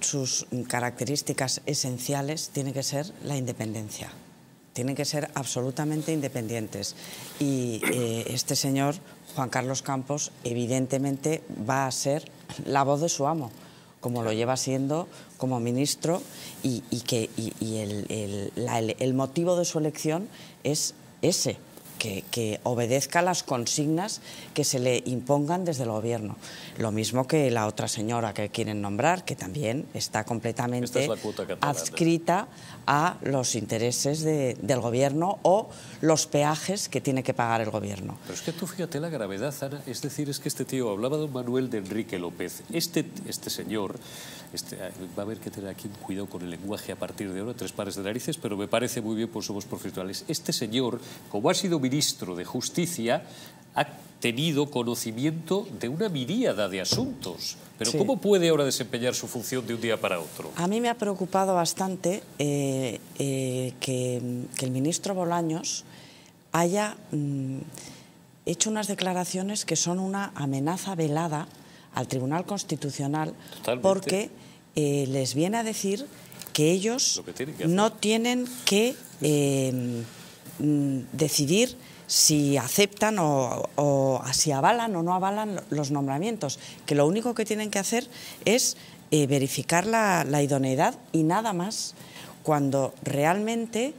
Sus características esenciales tiene que ser la independencia. Tienen que ser absolutamente independientes. Y eh, este señor, Juan Carlos Campos, evidentemente va a ser la voz de su amo, como lo lleva siendo como ministro, y, que, el motivo de su elección es ese, que, obedezca las consignas que se le impongan desde el gobierno. Lo mismo que la otra señora que quieren nombrar, que también está completamente ¿eh? adscrita a los intereses del gobierno o los peajes que tiene que pagar el gobierno. Pero es que tú fíjate la gravedad, Ana. Es decir, es que este tío, hablaba de Manuel de Enrique López, este, este señor, este, eh, va a haber que tener aquí un cuidado con el lenguaje a partir de ahora, tres pares de narices, pero me parece muy bien, pues somos profesionales. Este señor, como ha sido ministro de Justicia ha tenido conocimiento de una miríada de asuntos. Pero ¿cómo puede ahora desempeñar su función de un día para otro? A mí me ha preocupado bastante eh, eh, que, el ministro Bolaños haya mm, hecho unas declaraciones que son una amenaza velada al Tribunal Constitucional porque eh, les viene a decir que ellos no tienen que Mm, decidir si aceptan o, si avalan o no avalan los nombramientos, que lo único que tienen que hacer es eh, verificar la, idoneidad y nada más cuando realmente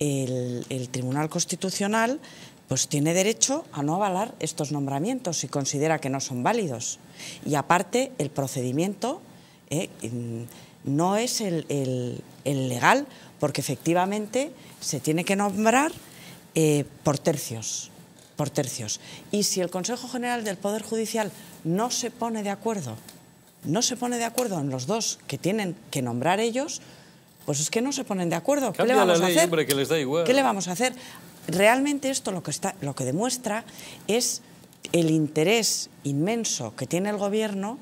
el, Tribunal Constitucional pues tiene derecho a no avalar estos nombramientos si considera que no son válidos. Y aparte, el procedimiento eh, mm, no es el, legal, porque efectivamente se tiene que nombrar eh, por tercios. Por tercios. Y si el Consejo General del Poder Judicial no se pone de acuerdo, no se pone de acuerdo en los dos que tienen que nombrar ellos, pues es que no se ponen de acuerdo. ¿Qué le vamos a hacer? ¿Qué le vamos a hacer? Realmente esto lo que, está, lo que demuestra es el interés inmenso que tiene el Gobierno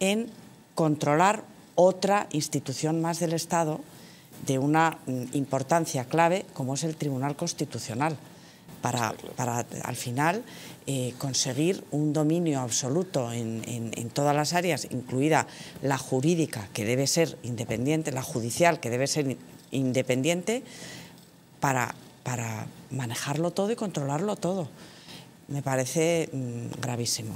en controlar otra institución más del Estado de una mm, importancia clave como es el Tribunal Constitucional, para, al final eh, conseguir un dominio absoluto en, todas las áreas, incluida la jurídica, que debe ser independiente, la judicial, que debe ser independiente, para, para manejarlo todo y controlarlo todo. Me parece mm, gravísimo.